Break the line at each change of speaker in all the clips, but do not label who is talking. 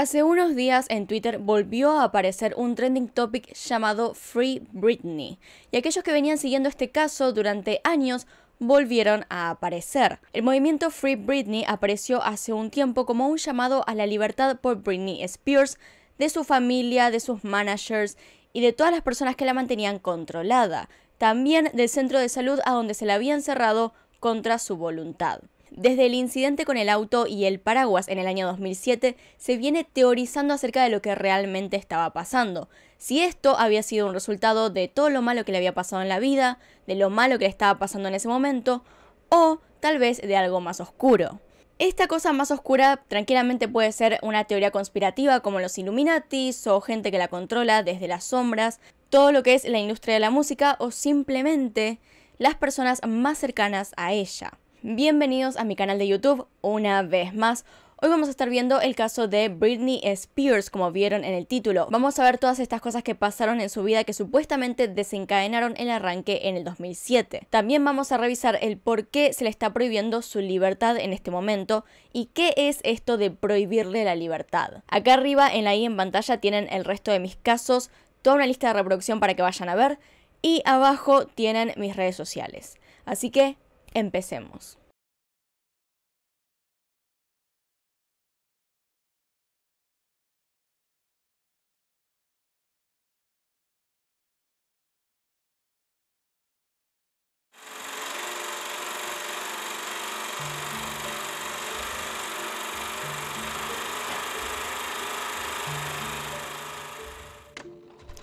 Hace unos días en Twitter volvió a aparecer un trending topic llamado Free Britney, y aquellos que venían siguiendo este caso durante años volvieron a aparecer. El movimiento Free Britney apareció hace un tiempo como un llamado a la libertad por Britney Spears, de su familia, de sus managers y de todas las personas que la mantenían controlada, también del centro de salud a donde se la habían cerrado contra su voluntad. Desde el incidente con el auto y el paraguas en el año 2007, se viene teorizando acerca de lo que realmente estaba pasando. Si esto había sido un resultado de todo lo malo que le había pasado en la vida, de lo malo que le estaba pasando en ese momento, o tal vez de algo más oscuro. Esta cosa más oscura tranquilamente puede ser una teoría conspirativa como los Illuminatis o gente que la controla desde las sombras, todo lo que es la industria de la música o simplemente las personas más cercanas a ella. Bienvenidos a mi canal de YouTube una vez más. Hoy vamos a estar viendo el caso de Britney Spears, como vieron en el título. Vamos a ver todas estas cosas que pasaron en su vida que supuestamente desencadenaron el arranque en el 2007. También vamos a revisar el por qué se le está prohibiendo su libertad en este momento y qué es esto de prohibirle la libertad. Acá arriba en la i en pantalla tienen el resto de mis casos, toda una lista de reproducción para que vayan a ver y abajo tienen mis redes sociales. Así que Empecemos.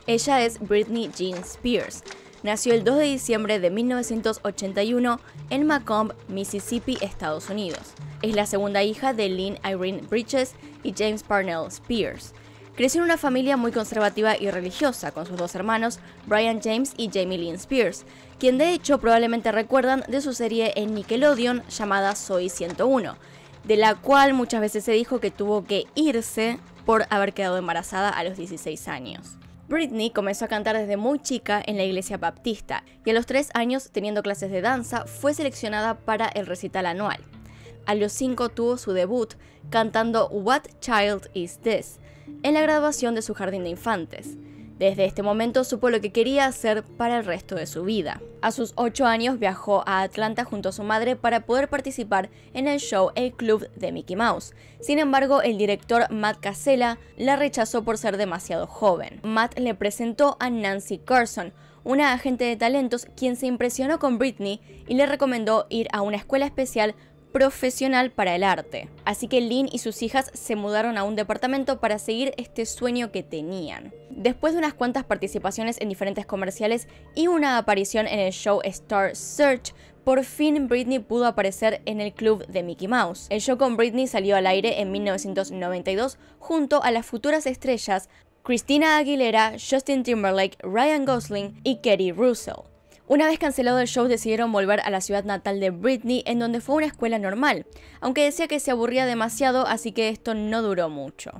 Ella es Britney Jean Spears, nació el 2 de diciembre de 1981 en Macomb, Mississippi, Estados Unidos. Es la segunda hija de Lynn Irene Bridges y James Parnell Spears. Creció en una familia muy conservativa y religiosa con sus dos hermanos, Brian James y Jamie Lynn Spears, quien de hecho probablemente recuerdan de su serie en Nickelodeon llamada Soy 101, de la cual muchas veces se dijo que tuvo que irse por haber quedado embarazada a los 16 años. Britney comenzó a cantar desde muy chica en la iglesia baptista y a los 3 años, teniendo clases de danza, fue seleccionada para el recital anual. A los 5 tuvo su debut cantando What Child Is This en la graduación de su jardín de infantes. Desde este momento supo lo que quería hacer para el resto de su vida. A sus ocho años viajó a Atlanta junto a su madre para poder participar en el show El Club de Mickey Mouse. Sin embargo, el director Matt Casella la rechazó por ser demasiado joven. Matt le presentó a Nancy Carson, una agente de talentos quien se impresionó con Britney y le recomendó ir a una escuela especial profesional para el arte. Así que Lynn y sus hijas se mudaron a un departamento para seguir este sueño que tenían. Después de unas cuantas participaciones en diferentes comerciales y una aparición en el show Star Search, por fin Britney pudo aparecer en el club de Mickey Mouse. El show con Britney salió al aire en 1992 junto a las futuras estrellas Christina Aguilera, Justin Timberlake, Ryan Gosling y Kerry Russell. Una vez cancelado el show decidieron volver a la ciudad natal de Britney en donde fue una escuela normal, aunque decía que se aburría demasiado así que esto no duró mucho.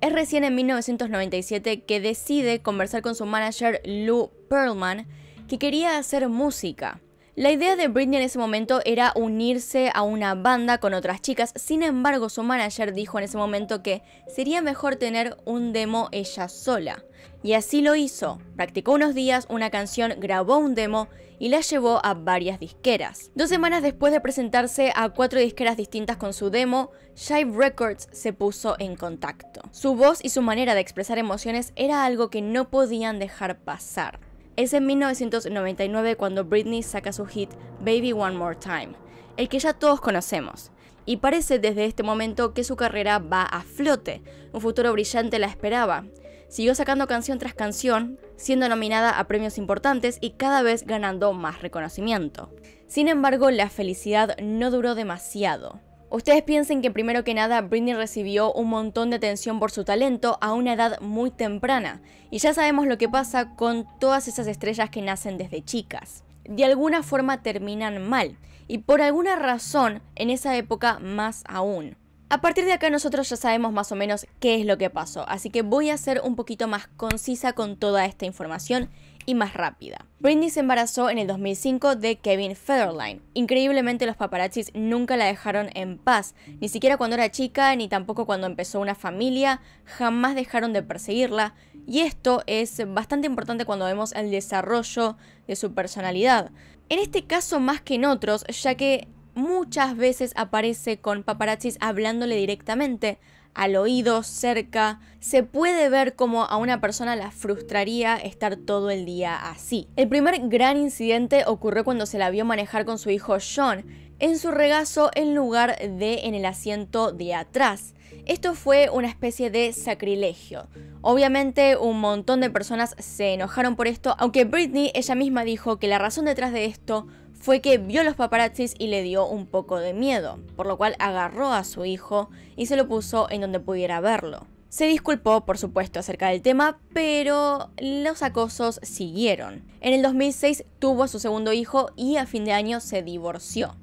Es recién en 1997 que decide conversar con su manager Lou Pearlman que quería hacer música. La idea de Britney en ese momento era unirse a una banda con otras chicas, sin embargo su manager dijo en ese momento que sería mejor tener un demo ella sola. Y así lo hizo, practicó unos días una canción, grabó un demo y la llevó a varias disqueras. Dos semanas después de presentarse a cuatro disqueras distintas con su demo, Shive Records se puso en contacto. Su voz y su manera de expresar emociones era algo que no podían dejar pasar. Es en 1999 cuando Britney saca su hit Baby One More Time, el que ya todos conocemos. Y parece desde este momento que su carrera va a flote, un futuro brillante la esperaba. Siguió sacando canción tras canción, siendo nominada a premios importantes y cada vez ganando más reconocimiento. Sin embargo, la felicidad no duró demasiado. Ustedes piensen que primero que nada Britney recibió un montón de atención por su talento a una edad muy temprana, y ya sabemos lo que pasa con todas esas estrellas que nacen desde chicas. De alguna forma terminan mal, y por alguna razón en esa época más aún. A partir de acá nosotros ya sabemos más o menos qué es lo que pasó, así que voy a ser un poquito más concisa con toda esta información y más rápida. Britney se embarazó en el 2005 de Kevin Federline. Increíblemente los paparazzis nunca la dejaron en paz, ni siquiera cuando era chica, ni tampoco cuando empezó una familia, jamás dejaron de perseguirla, y esto es bastante importante cuando vemos el desarrollo de su personalidad. En este caso más que en otros, ya que muchas veces aparece con paparazzis hablándole directamente, al oído, cerca. Se puede ver como a una persona la frustraría estar todo el día así. El primer gran incidente ocurrió cuando se la vio manejar con su hijo John en su regazo en lugar de en el asiento de atrás. Esto fue una especie de sacrilegio. Obviamente un montón de personas se enojaron por esto, aunque Britney ella misma dijo que la razón detrás de esto fue que vio los paparazzis y le dio un poco de miedo, por lo cual agarró a su hijo y se lo puso en donde pudiera verlo. Se disculpó, por supuesto, acerca del tema, pero los acosos siguieron. En el 2006 tuvo a su segundo hijo y a fin de año se divorció.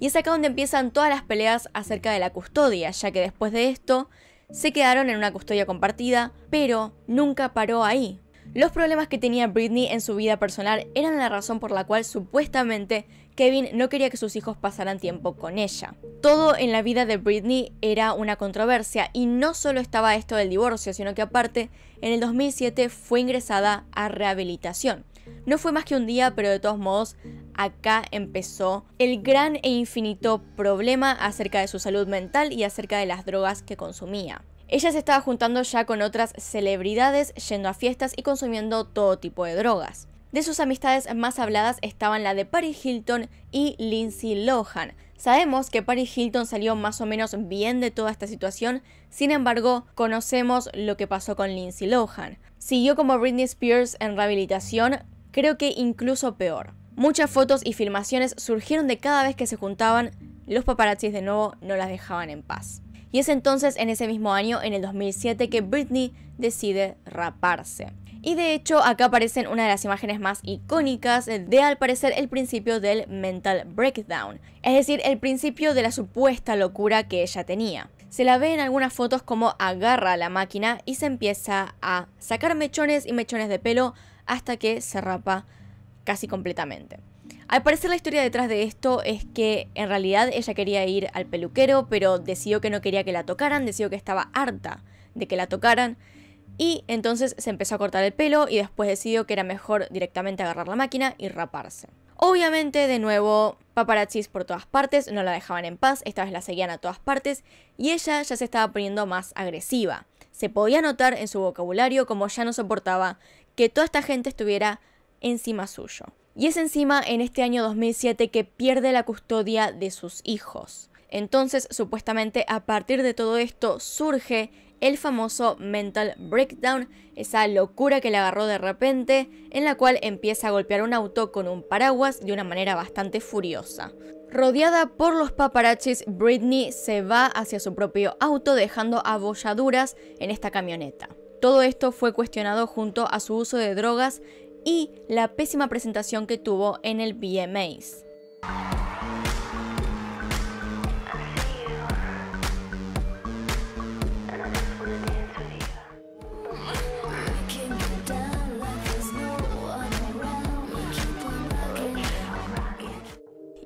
Y es acá donde empiezan todas las peleas acerca de la custodia, ya que después de esto se quedaron en una custodia compartida, pero nunca paró ahí, los problemas que tenía Britney en su vida personal eran la razón por la cual supuestamente Kevin no quería que sus hijos pasaran tiempo con ella. Todo en la vida de Britney era una controversia y no solo estaba esto del divorcio, sino que aparte en el 2007 fue ingresada a rehabilitación. No fue más que un día, pero de todos modos acá empezó el gran e infinito problema acerca de su salud mental y acerca de las drogas que consumía. Ella se estaba juntando ya con otras celebridades, yendo a fiestas y consumiendo todo tipo de drogas. De sus amistades más habladas estaban la de Paris Hilton y Lindsay Lohan. Sabemos que Paris Hilton salió más o menos bien de toda esta situación, sin embargo, conocemos lo que pasó con Lindsay Lohan. Siguió como Britney Spears en rehabilitación, creo que incluso peor. Muchas fotos y filmaciones surgieron de cada vez que se juntaban, los paparazzis de nuevo no las dejaban en paz. Y es entonces en ese mismo año, en el 2007, que Britney decide raparse. Y de hecho acá aparecen una de las imágenes más icónicas de al parecer el principio del mental breakdown, es decir, el principio de la supuesta locura que ella tenía. Se la ve en algunas fotos como agarra la máquina y se empieza a sacar mechones y mechones de pelo hasta que se rapa casi completamente. Al parecer la historia detrás de esto es que en realidad ella quería ir al peluquero, pero decidió que no quería que la tocaran, decidió que estaba harta de que la tocaran. Y entonces se empezó a cortar el pelo y después decidió que era mejor directamente agarrar la máquina y raparse. Obviamente, de nuevo, paparazzis por todas partes, no la dejaban en paz, esta vez la seguían a todas partes y ella ya se estaba poniendo más agresiva. Se podía notar en su vocabulario como ya no soportaba que toda esta gente estuviera encima suyo. Y es encima en este año 2007 que pierde la custodia de sus hijos. Entonces, supuestamente a partir de todo esto surge el famoso mental breakdown, esa locura que le agarró de repente, en la cual empieza a golpear un auto con un paraguas de una manera bastante furiosa. Rodeada por los paparazzis, Britney se va hacia su propio auto dejando abolladuras en esta camioneta. Todo esto fue cuestionado junto a su uso de drogas y la pésima presentación que tuvo en el VMAs.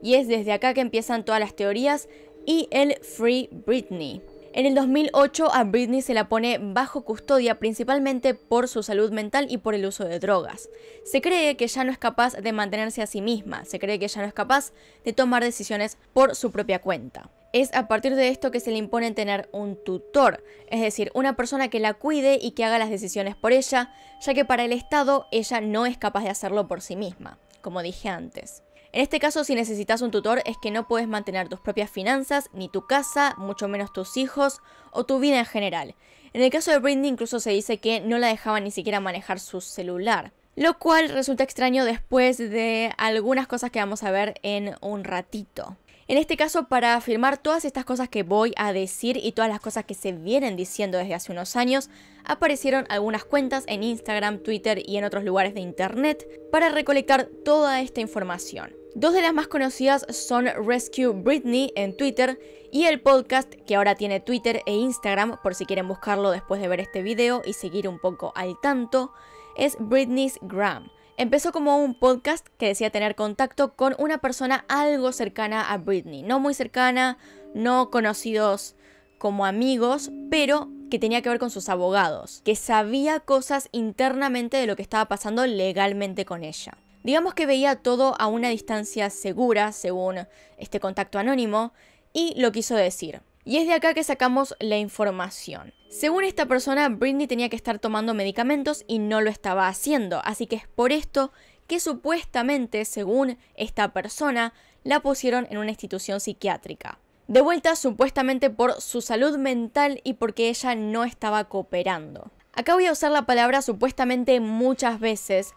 Y es desde acá que empiezan todas las teorías y el Free Britney. En el 2008 a Britney se la pone bajo custodia principalmente por su salud mental y por el uso de drogas. Se cree que ya no es capaz de mantenerse a sí misma, se cree que ya no es capaz de tomar decisiones por su propia cuenta. Es a partir de esto que se le impone tener un tutor, es decir, una persona que la cuide y que haga las decisiones por ella, ya que para el Estado ella no es capaz de hacerlo por sí misma, como dije antes. En este caso, si necesitas un tutor, es que no puedes mantener tus propias finanzas, ni tu casa, mucho menos tus hijos o tu vida en general. En el caso de Britney incluso se dice que no la dejaba ni siquiera manejar su celular. Lo cual resulta extraño después de algunas cosas que vamos a ver en un ratito. En este caso, para afirmar todas estas cosas que voy a decir y todas las cosas que se vienen diciendo desde hace unos años, aparecieron algunas cuentas en Instagram, Twitter y en otros lugares de Internet para recolectar toda esta información. Dos de las más conocidas son Rescue Britney en Twitter y el podcast que ahora tiene Twitter e Instagram por si quieren buscarlo después de ver este video y seguir un poco al tanto, es Britney's Gram Empezó como un podcast que decía tener contacto con una persona algo cercana a Britney. No muy cercana, no conocidos como amigos, pero que tenía que ver con sus abogados, que sabía cosas internamente de lo que estaba pasando legalmente con ella. Digamos que veía todo a una distancia segura, según este contacto anónimo, y lo quiso decir y es de acá que sacamos la información. Según esta persona, Britney tenía que estar tomando medicamentos y no lo estaba haciendo, así que es por esto que supuestamente, según esta persona, la pusieron en una institución psiquiátrica. De vuelta supuestamente por su salud mental y porque ella no estaba cooperando. Acá voy a usar la palabra supuestamente muchas veces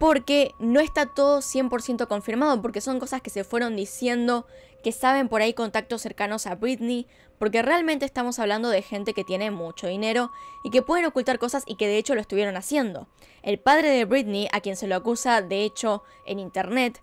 porque no está todo 100% confirmado, porque son cosas que se fueron diciendo, que saben por ahí contactos cercanos a Britney, porque realmente estamos hablando de gente que tiene mucho dinero y que pueden ocultar cosas y que de hecho lo estuvieron haciendo. El padre de Britney, a quien se lo acusa de hecho en internet,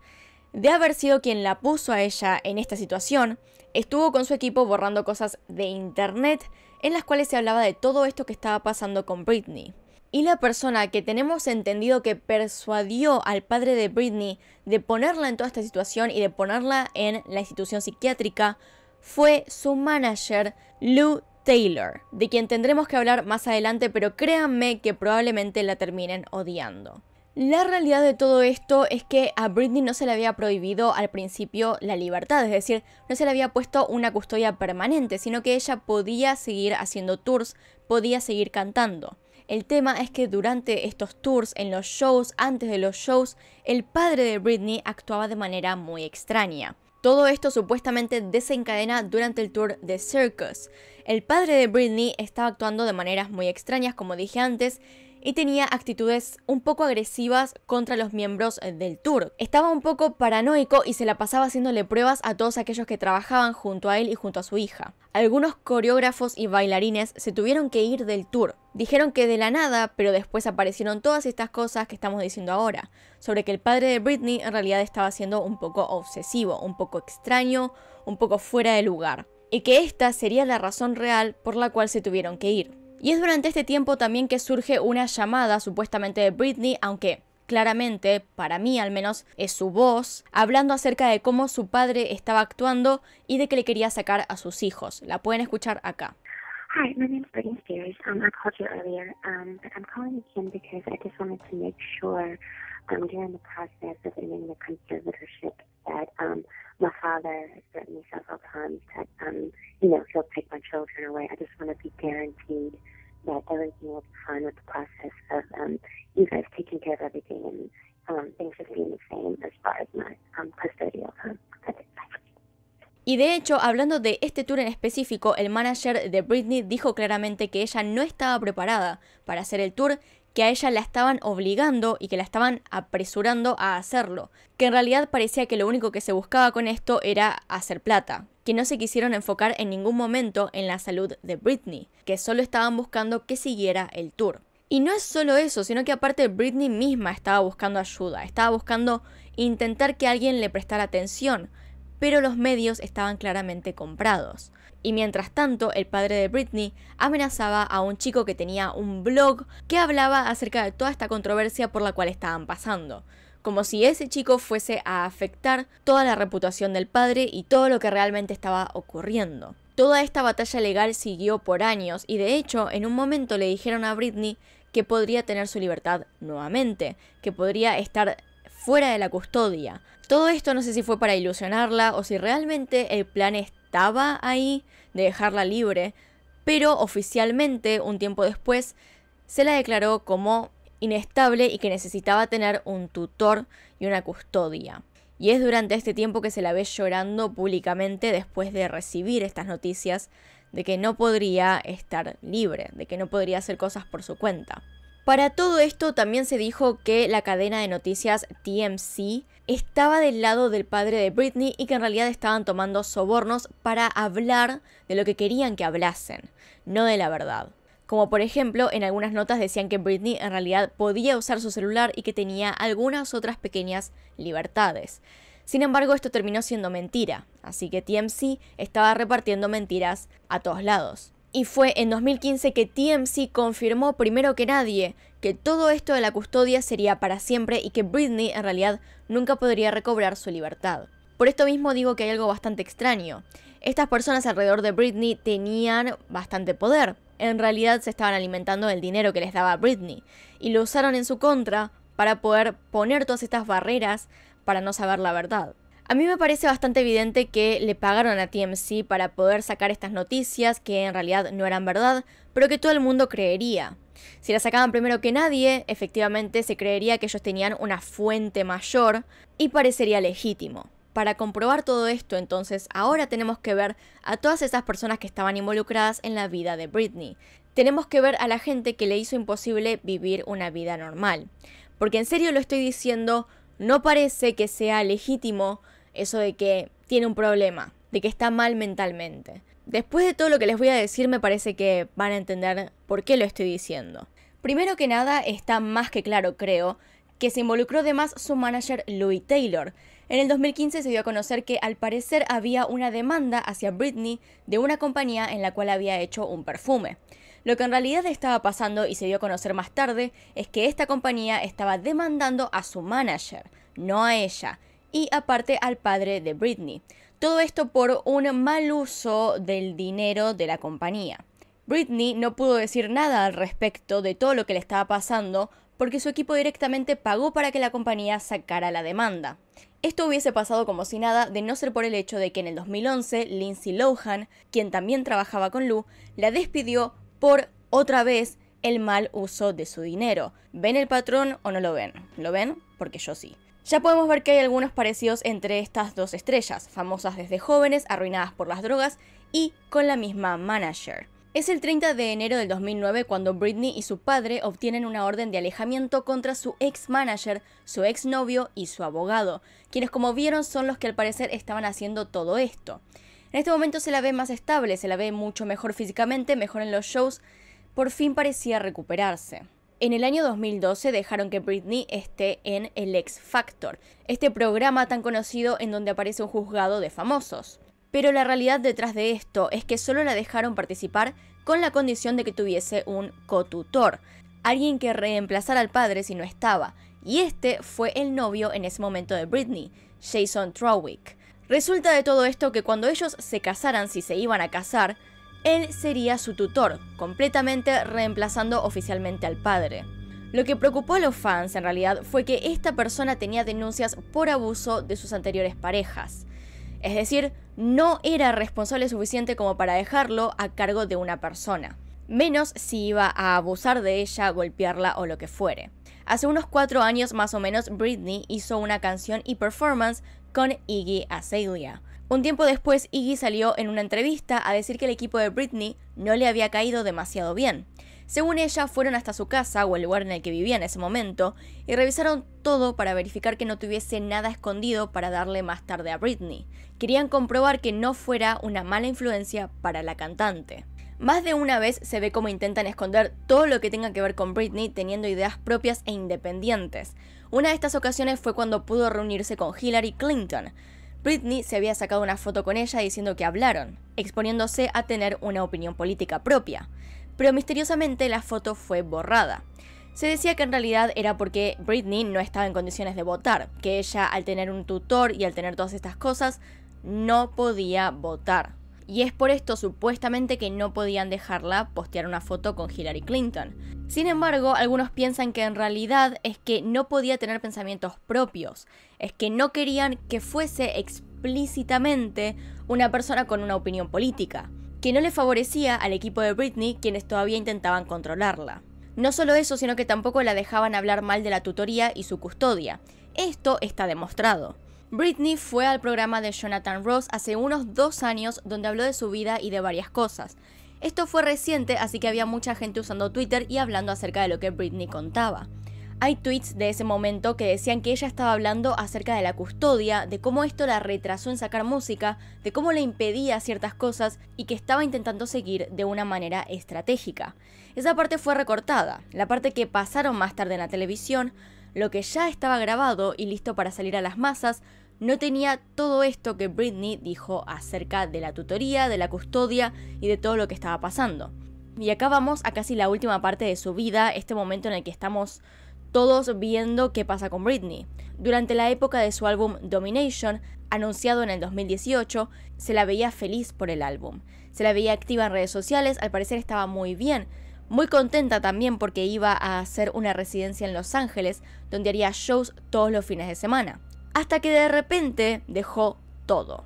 de haber sido quien la puso a ella en esta situación, estuvo con su equipo borrando cosas de internet en las cuales se hablaba de todo esto que estaba pasando con Britney. Y la persona que tenemos entendido que persuadió al padre de Britney de ponerla en toda esta situación y de ponerla en la institución psiquiátrica fue su manager, Lou Taylor, de quien tendremos que hablar más adelante, pero créanme que probablemente la terminen odiando. La realidad de todo esto es que a Britney no se le había prohibido al principio la libertad, es decir, no se le había puesto una custodia permanente, sino que ella podía seguir haciendo tours, podía seguir cantando. El tema es que durante estos tours, en los shows, antes de los shows, el padre de Britney actuaba de manera muy extraña. Todo esto supuestamente desencadena durante el tour de Circus. El padre de Britney estaba actuando de maneras muy extrañas, como dije antes, y tenía actitudes un poco agresivas contra los miembros eh, del tour. Estaba un poco paranoico y se la pasaba haciéndole pruebas a todos aquellos que trabajaban junto a él y junto a su hija. Algunos coreógrafos y bailarines se tuvieron que ir del tour. Dijeron que de la nada, pero después aparecieron todas estas cosas que estamos diciendo ahora, sobre que el padre de Britney en realidad estaba siendo un poco obsesivo, un poco extraño, un poco fuera de lugar, y que esta sería la razón real por la cual se tuvieron que ir. Y es durante este tiempo también que surge una llamada supuestamente de Britney, aunque claramente, para mí al menos, es su voz, hablando acerca de cómo su padre estaba actuando y de que le quería sacar a sus hijos. La pueden escuchar acá. Hi, um, during the process of ending the conservatorship that um, my father written me several times that, um, you know, he'll take my children away. I just want to be guaranteed that everything will be fine with the process of um, you guys taking care of everything and um, things just being the same as far as my um, custodial Y de hecho, hablando de este tour en específico, el manager de Britney dijo claramente que ella no estaba preparada para hacer el tour que a ella la estaban obligando y que la estaban apresurando a hacerlo, que en realidad parecía que lo único que se buscaba con esto era hacer plata, que no se quisieron enfocar en ningún momento en la salud de Britney, que solo estaban buscando que siguiera el tour. Y no es solo eso, sino que aparte Britney misma estaba buscando ayuda, estaba buscando intentar que alguien le prestara atención, pero los medios estaban claramente comprados. Y mientras tanto, el padre de Britney amenazaba a un chico que tenía un blog que hablaba acerca de toda esta controversia por la cual estaban pasando como si ese chico fuese a afectar toda la reputación del padre y todo lo que realmente estaba ocurriendo. Toda esta batalla legal siguió por años y de hecho en un momento le dijeron a Britney que podría tener su libertad nuevamente, que podría estar fuera de la custodia. Todo esto no sé si fue para ilusionarla o si realmente el plan es estaba ahí, de dejarla libre, pero oficialmente, un tiempo después, se la declaró como inestable y que necesitaba tener un tutor y una custodia. Y es durante este tiempo que se la ve llorando públicamente después de recibir estas noticias de que no podría estar libre, de que no podría hacer cosas por su cuenta. Para todo esto también se dijo que la cadena de noticias TMC estaba del lado del padre de Britney y que en realidad estaban tomando sobornos para hablar de lo que querían que hablasen, no de la verdad. Como por ejemplo, en algunas notas decían que Britney en realidad podía usar su celular y que tenía algunas otras pequeñas libertades. Sin embargo, esto terminó siendo mentira, así que TMC estaba repartiendo mentiras a todos lados. Y fue en 2015 que TMC confirmó primero que nadie que todo esto de la custodia sería para siempre y que Britney en realidad nunca podría recobrar su libertad. Por esto mismo digo que hay algo bastante extraño. Estas personas alrededor de Britney tenían bastante poder. En realidad se estaban alimentando del dinero que les daba Britney y lo usaron en su contra para poder poner todas estas barreras para no saber la verdad. A mí me parece bastante evidente que le pagaron a TMC para poder sacar estas noticias que en realidad no eran verdad, pero que todo el mundo creería. Si las sacaban primero que nadie, efectivamente se creería que ellos tenían una fuente mayor y parecería legítimo. Para comprobar todo esto, entonces, ahora tenemos que ver a todas esas personas que estaban involucradas en la vida de Britney. Tenemos que ver a la gente que le hizo imposible vivir una vida normal. Porque en serio lo estoy diciendo, no parece que sea legítimo eso de que tiene un problema, de que está mal mentalmente. Después de todo lo que les voy a decir, me parece que van a entender por qué lo estoy diciendo. Primero que nada, está más que claro, creo, que se involucró además su manager Louis Taylor. En el 2015 se dio a conocer que al parecer había una demanda hacia Britney de una compañía en la cual había hecho un perfume. Lo que en realidad estaba pasando y se dio a conocer más tarde es que esta compañía estaba demandando a su manager, no a ella y aparte al padre de Britney. Todo esto por un mal uso del dinero de la compañía. Britney no pudo decir nada al respecto de todo lo que le estaba pasando porque su equipo directamente pagó para que la compañía sacara la demanda. Esto hubiese pasado como si nada de no ser por el hecho de que en el 2011 Lindsay Lohan, quien también trabajaba con Lou, la despidió por otra vez el mal uso de su dinero. ¿Ven el patrón o no lo ven? ¿Lo ven? Porque yo sí. Ya podemos ver que hay algunos parecidos entre estas dos estrellas, famosas desde jóvenes, arruinadas por las drogas y con la misma manager. Es el 30 de enero del 2009 cuando Britney y su padre obtienen una orden de alejamiento contra su ex manager, su ex novio y su abogado, quienes como vieron son los que al parecer estaban haciendo todo esto. En este momento se la ve más estable, se la ve mucho mejor físicamente, mejor en los shows, por fin parecía recuperarse. En el año 2012 dejaron que Britney esté en el X Factor, este programa tan conocido en donde aparece un juzgado de famosos. Pero la realidad detrás de esto es que solo la dejaron participar con la condición de que tuviese un cotutor, alguien que reemplazara al padre si no estaba, y este fue el novio en ese momento de Britney, Jason Trowick. Resulta de todo esto que cuando ellos se casaran, si se iban a casar, él sería su tutor, completamente reemplazando oficialmente al padre. Lo que preocupó a los fans en realidad fue que esta persona tenía denuncias por abuso de sus anteriores parejas. Es decir, no era responsable suficiente como para dejarlo a cargo de una persona, menos si iba a abusar de ella, golpearla o lo que fuere. Hace unos cuatro años más o menos, Britney hizo una canción y performance con Iggy Azalea, un tiempo después, Iggy salió en una entrevista a decir que el equipo de Britney no le había caído demasiado bien. Según ella, fueron hasta su casa o el lugar en el que vivía en ese momento y revisaron todo para verificar que no tuviese nada escondido para darle más tarde a Britney. Querían comprobar que no fuera una mala influencia para la cantante. Más de una vez se ve cómo intentan esconder todo lo que tenga que ver con Britney teniendo ideas propias e independientes. Una de estas ocasiones fue cuando pudo reunirse con Hillary Clinton. Britney se había sacado una foto con ella diciendo que hablaron, exponiéndose a tener una opinión política propia, pero misteriosamente la foto fue borrada. Se decía que en realidad era porque Britney no estaba en condiciones de votar, que ella al tener un tutor y al tener todas estas cosas no podía votar y es por esto supuestamente que no podían dejarla postear una foto con Hillary Clinton. Sin embargo, algunos piensan que en realidad es que no podía tener pensamientos propios, es que no querían que fuese explícitamente una persona con una opinión política, que no le favorecía al equipo de Britney quienes todavía intentaban controlarla. No solo eso, sino que tampoco la dejaban hablar mal de la tutoría y su custodia. Esto está demostrado. Britney fue al programa de Jonathan Ross hace unos dos años donde habló de su vida y de varias cosas. Esto fue reciente, así que había mucha gente usando Twitter y hablando acerca de lo que Britney contaba. Hay tweets de ese momento que decían que ella estaba hablando acerca de la custodia, de cómo esto la retrasó en sacar música, de cómo le impedía ciertas cosas y que estaba intentando seguir de una manera estratégica. Esa parte fue recortada, la parte que pasaron más tarde en la televisión, lo que ya estaba grabado y listo para salir a las masas, no tenía todo esto que Britney dijo acerca de la tutoría, de la custodia y de todo lo que estaba pasando. Y acá vamos a casi la última parte de su vida, este momento en el que estamos todos viendo qué pasa con Britney. Durante la época de su álbum Domination, anunciado en el 2018, se la veía feliz por el álbum. Se la veía activa en redes sociales, al parecer estaba muy bien, muy contenta también porque iba a hacer una residencia en Los Ángeles, donde haría shows todos los fines de semana. Hasta que de repente dejó todo.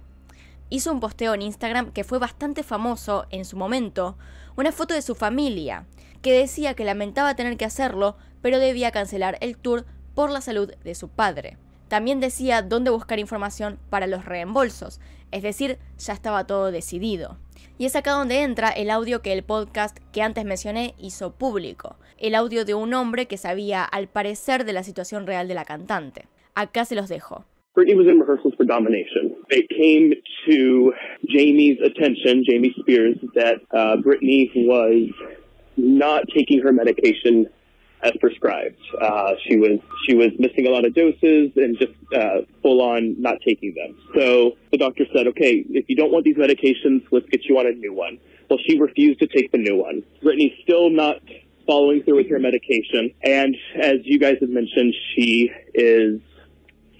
Hizo un posteo en Instagram que fue bastante famoso en su momento, una foto de su familia, que decía que lamentaba tener que hacerlo, pero debía cancelar el tour por la salud de su padre. También decía dónde buscar información para los reembolsos, es decir, ya estaba todo decidido. Y es acá donde entra el audio que el podcast que antes mencioné hizo público, el audio de un hombre que sabía al parecer de la situación real de la cantante. Acá se los dejo. Britney was in rehearsals for Domination. It came to Jamie's attention, Jamie Spears, that uh, Britney was not taking her medication as prescribed. Uh, she was she was missing a lot of doses and just uh, full on not taking them. So the doctor said, okay, if you don't want these medications, let's get you on a new one. Well, she refused to take the new one. Brittany's still not following through with her medication, and as you guys have mentioned, she is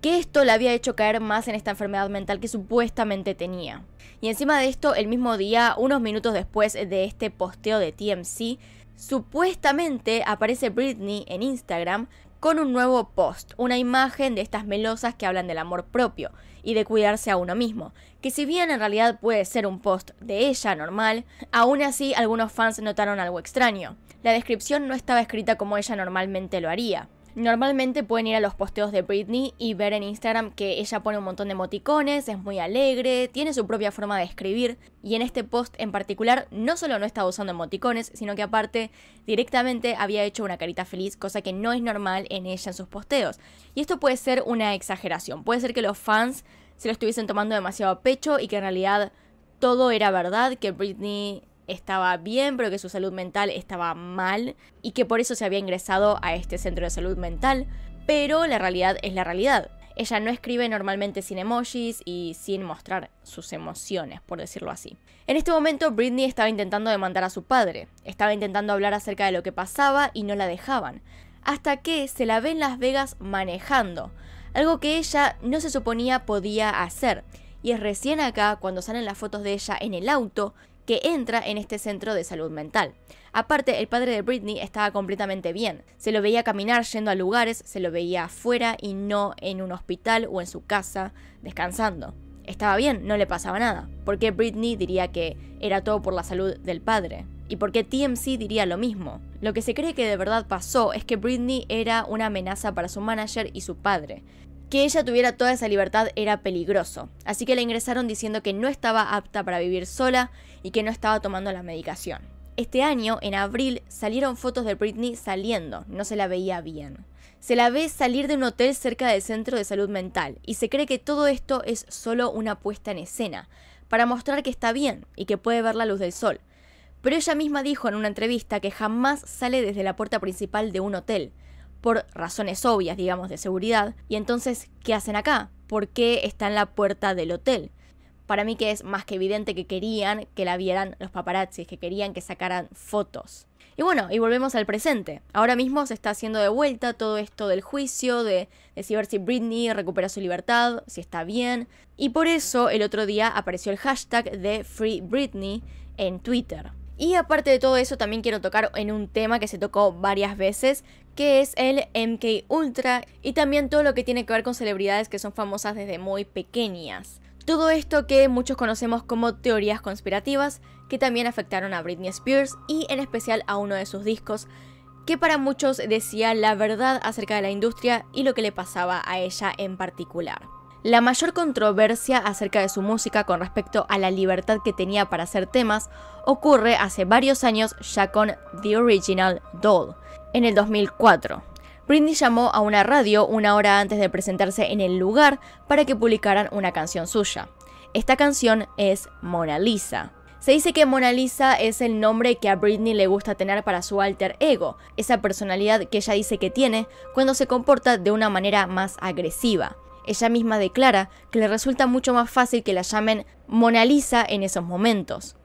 que esto la había hecho caer más en esta enfermedad mental que supuestamente tenía. Y encima de esto, el mismo día, unos minutos después de este posteo de TMC, supuestamente aparece Britney en Instagram con un nuevo post, una imagen de estas melosas que hablan del amor propio y de cuidarse a uno mismo, que si bien en realidad puede ser un post de ella normal, aún así algunos fans notaron algo extraño. La descripción no estaba escrita como ella normalmente lo haría. Normalmente pueden ir a los posteos de Britney y ver en Instagram que ella pone un montón de emoticones, es muy alegre, tiene su propia forma de escribir y en este post en particular no solo no estaba usando emoticones, sino que aparte directamente había hecho una carita feliz, cosa que no es normal en ella en sus posteos. Y esto puede ser una exageración, puede ser que los fans se lo estuviesen tomando demasiado a pecho y que en realidad todo era verdad, que Britney estaba bien, pero que su salud mental estaba mal y que por eso se había ingresado a este centro de salud mental. Pero la realidad es la realidad. Ella no escribe normalmente sin emojis y sin mostrar sus emociones, por decirlo así. En este momento Britney estaba intentando demandar a su padre, estaba intentando hablar acerca de lo que pasaba y no la dejaban, hasta que se la ve en Las Vegas manejando, algo que ella no se suponía podía hacer. Y es recién acá, cuando salen las fotos de ella en el auto, que entra en este centro de salud mental. Aparte, el padre de Britney estaba completamente bien. Se lo veía caminar yendo a lugares, se lo veía afuera y no en un hospital o en su casa, descansando. Estaba bien, no le pasaba nada. ¿Por qué Britney diría que era todo por la salud del padre? ¿Y por qué TMC diría lo mismo? Lo que se cree que de verdad pasó es que Britney era una amenaza para su manager y su padre que ella tuviera toda esa libertad era peligroso, así que la ingresaron diciendo que no estaba apta para vivir sola y que no estaba tomando la medicación. Este año, en abril, salieron fotos de Britney saliendo, no se la veía bien. Se la ve salir de un hotel cerca del centro de salud mental y se cree que todo esto es solo una puesta en escena, para mostrar que está bien y que puede ver la luz del sol. Pero ella misma dijo en una entrevista que jamás sale desde la puerta principal de un hotel, por razones obvias, digamos, de seguridad. Y entonces, ¿qué hacen acá? ¿Por qué está en la puerta del hotel? Para mí que es más que evidente que querían que la vieran los paparazzis, que querían que sacaran fotos. Y bueno, y volvemos al presente. Ahora mismo se está haciendo de vuelta todo esto del juicio, de, de si Britney recupera su libertad, si está bien. Y por eso el otro día apareció el hashtag de Free Britney en Twitter. Y aparte de todo eso, también quiero tocar en un tema que se tocó varias veces, que es el MK Ultra y también todo lo que tiene que ver con celebridades que son famosas desde muy pequeñas. Todo esto que muchos conocemos como teorías conspirativas, que también afectaron a Britney Spears y en especial a uno de sus discos, que para muchos decía la verdad acerca de la industria y lo que le pasaba a ella en particular. La mayor controversia acerca de su música con respecto a la libertad que tenía para hacer temas ocurre hace varios años ya con The Original Doll, en el 2004. Britney llamó a una radio una hora antes de presentarse en el lugar para que publicaran una canción suya. Esta canción es Mona Lisa. Se dice que Mona Lisa es el nombre que a Britney le gusta tener para su alter ego, esa personalidad que ella dice que tiene cuando se comporta de una manera más agresiva. Ella misma declara que le resulta mucho más fácil que la llamen Mona Lisa en esos momentos.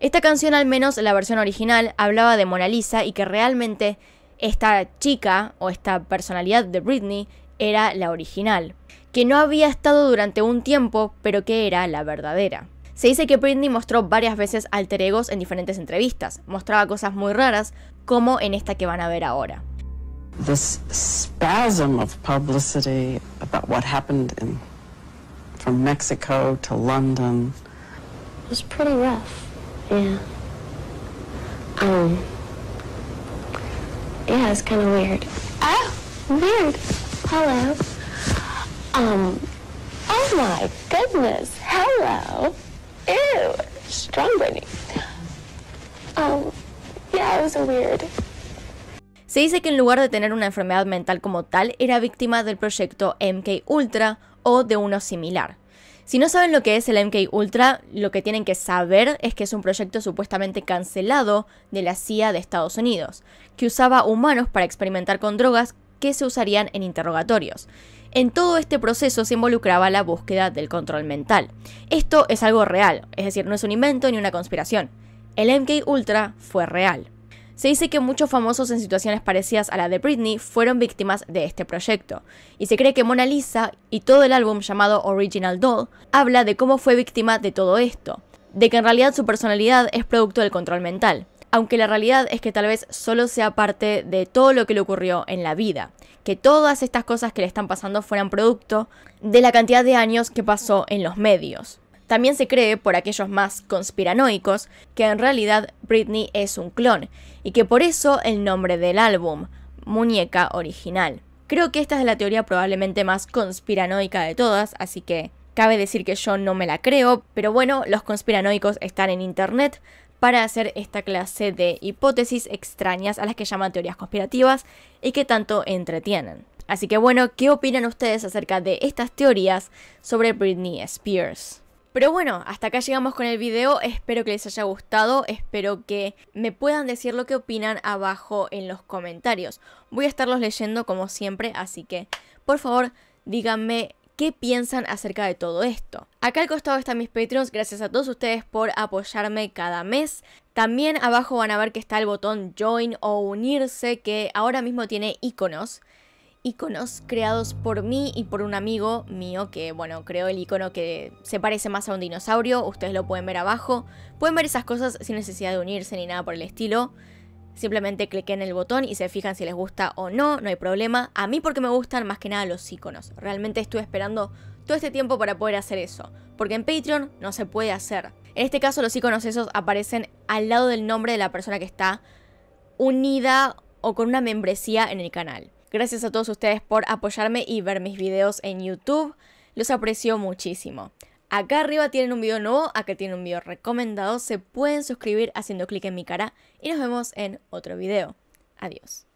Esta canción, al menos la versión original, hablaba de Mona Lisa y que realmente esta chica o esta personalidad de Britney era la original, que no había estado durante un tiempo, pero que era la verdadera. Se dice que Britney mostró varias veces alter egos en diferentes entrevistas, mostraba cosas muy raras, como en esta que van a ver ahora. This spasm of publicity about what happened in, from Mexico to London. It was pretty rough, yeah. Um, yeah, it's kind of weird. Oh, weird. Hello. Um, oh my goodness. Hello. Ew, strong Brittany. Um, yeah, it was a weird Se dice que en lugar de tener una enfermedad mental como tal, era víctima del proyecto MK Ultra o de uno similar. Si no saben lo que es el MK Ultra, lo que tienen que saber es que es un proyecto supuestamente cancelado de la CIA de Estados Unidos, que usaba humanos para experimentar con drogas que se usarían en interrogatorios. En todo este proceso se involucraba la búsqueda del control mental. Esto es algo real, es decir, no es un invento ni una conspiración. El MK Ultra fue real. Se dice que muchos famosos en situaciones parecidas a la de Britney fueron víctimas de este proyecto, y se cree que Mona Lisa y todo el álbum llamado Original Doll habla de cómo fue víctima de todo esto, de que en realidad su personalidad es producto del control mental, aunque la realidad es que tal vez solo sea parte de todo lo que le ocurrió en la vida, que todas estas cosas que le están pasando fueran producto de la cantidad de años que pasó en los medios. También se cree, por aquellos más conspiranoicos, que en realidad Britney es un clon, y que por eso el nombre del álbum, Muñeca Original. Creo que esta es la teoría probablemente más conspiranoica de todas, así que cabe decir que yo no me la creo, pero bueno, los conspiranoicos están en Internet para hacer esta clase de hipótesis extrañas a las que llaman teorías conspirativas y que tanto entretienen. Así que bueno, ¿qué opinan ustedes acerca de estas teorías sobre Britney Spears? Pero bueno, hasta acá llegamos con el video, espero que les haya gustado, espero que me puedan decir lo que opinan abajo en los comentarios. Voy a estarlos leyendo como siempre, así que por favor díganme qué piensan acerca de todo esto. Acá al costado están mis Patreons, gracias a todos ustedes por apoyarme cada mes. También abajo van a ver que está el botón Join o Unirse, que ahora mismo tiene iconos iconos creados por mí y por un amigo mío que, bueno, creó el icono que se parece más a un dinosaurio, ustedes lo pueden ver abajo. Pueden ver esas cosas sin necesidad de unirse ni nada por el estilo. Simplemente cliquen el botón y se fijan si les gusta o no, no hay problema. A mí porque me gustan más que nada los iconos. Realmente estuve esperando todo este tiempo para poder hacer eso, porque en Patreon no se puede hacer. En este caso los iconos esos aparecen al lado del nombre de la persona que está unida o con una membresía en el canal. Gracias a todos ustedes por apoyarme y ver mis videos en YouTube. Los aprecio muchísimo. Acá arriba tienen un video nuevo, acá tienen un video recomendado. Se pueden suscribir haciendo clic en mi cara y nos vemos en otro video. Adiós.